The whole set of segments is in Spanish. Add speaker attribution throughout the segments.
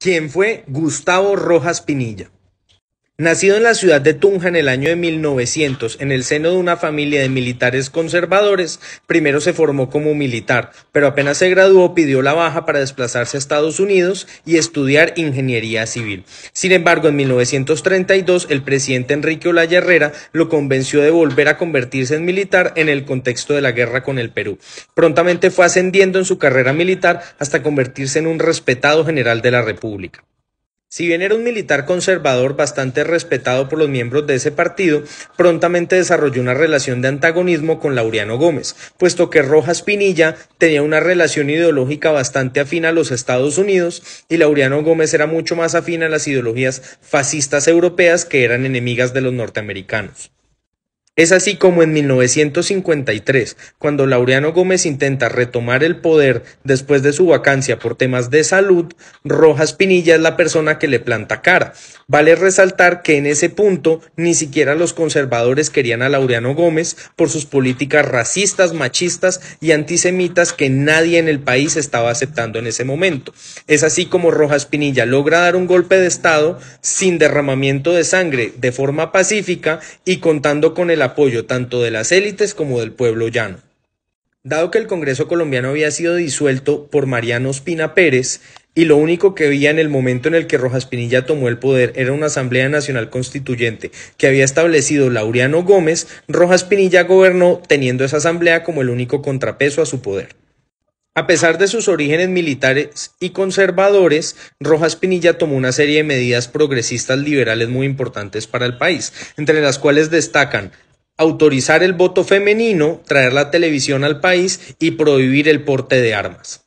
Speaker 1: ¿Quién fue Gustavo Rojas Pinilla. Nacido en la ciudad de Tunja en el año de 1900, en el seno de una familia de militares conservadores, primero se formó como militar, pero apenas se graduó pidió la baja para desplazarse a Estados Unidos y estudiar ingeniería civil. Sin embargo, en 1932 el presidente Enrique Olaya Herrera lo convenció de volver a convertirse en militar en el contexto de la guerra con el Perú. Prontamente fue ascendiendo en su carrera militar hasta convertirse en un respetado general de la República. Si bien era un militar conservador bastante respetado por los miembros de ese partido, prontamente desarrolló una relación de antagonismo con Lauriano Gómez, puesto que Rojas Pinilla tenía una relación ideológica bastante afín a los Estados Unidos y Laureano Gómez era mucho más afín a las ideologías fascistas europeas que eran enemigas de los norteamericanos. Es así como en 1953, cuando Laureano Gómez intenta retomar el poder después de su vacancia por temas de salud, Rojas Pinilla es la persona que le planta cara. Vale resaltar que en ese punto ni siquiera los conservadores querían a Laureano Gómez por sus políticas racistas, machistas y antisemitas que nadie en el país estaba aceptando en ese momento. Es así como Rojas Pinilla logra dar un golpe de Estado sin derramamiento de sangre, de forma pacífica y contando con el apoyo tanto de las élites como del pueblo llano. Dado que el Congreso colombiano había sido disuelto por Mariano Ospina Pérez, y lo único que había en el momento en el que Rojas Pinilla tomó el poder era una Asamblea Nacional Constituyente que había establecido Laureano Gómez, Rojas Pinilla gobernó teniendo esa asamblea como el único contrapeso a su poder. A pesar de sus orígenes militares y conservadores, Rojas Pinilla tomó una serie de medidas progresistas liberales muy importantes para el país, entre las cuales destacan autorizar el voto femenino, traer la televisión al país y prohibir el porte de armas.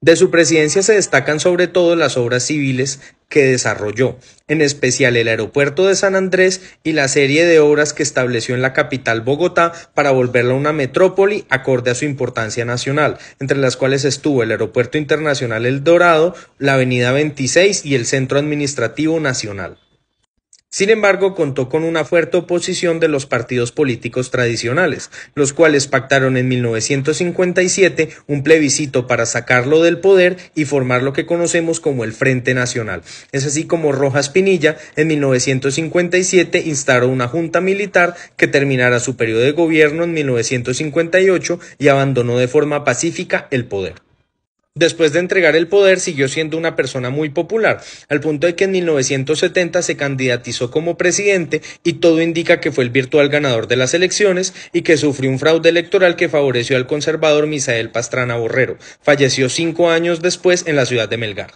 Speaker 1: De su presidencia se destacan sobre todo las obras civiles que desarrolló, en especial el aeropuerto de San Andrés y la serie de obras que estableció en la capital Bogotá para volverla una metrópoli acorde a su importancia nacional, entre las cuales estuvo el Aeropuerto Internacional El Dorado, la Avenida 26 y el Centro Administrativo Nacional. Sin embargo, contó con una fuerte oposición de los partidos políticos tradicionales, los cuales pactaron en 1957 un plebiscito para sacarlo del poder y formar lo que conocemos como el Frente Nacional. Es así como Rojas Pinilla en 1957 instauró una junta militar que terminara su periodo de gobierno en 1958 y abandonó de forma pacífica el poder. Después de entregar el poder, siguió siendo una persona muy popular, al punto de que en 1970 se candidatizó como presidente y todo indica que fue el virtual ganador de las elecciones y que sufrió un fraude electoral que favoreció al conservador Misael Pastrana Borrero. Falleció cinco años después en la ciudad de Melgar.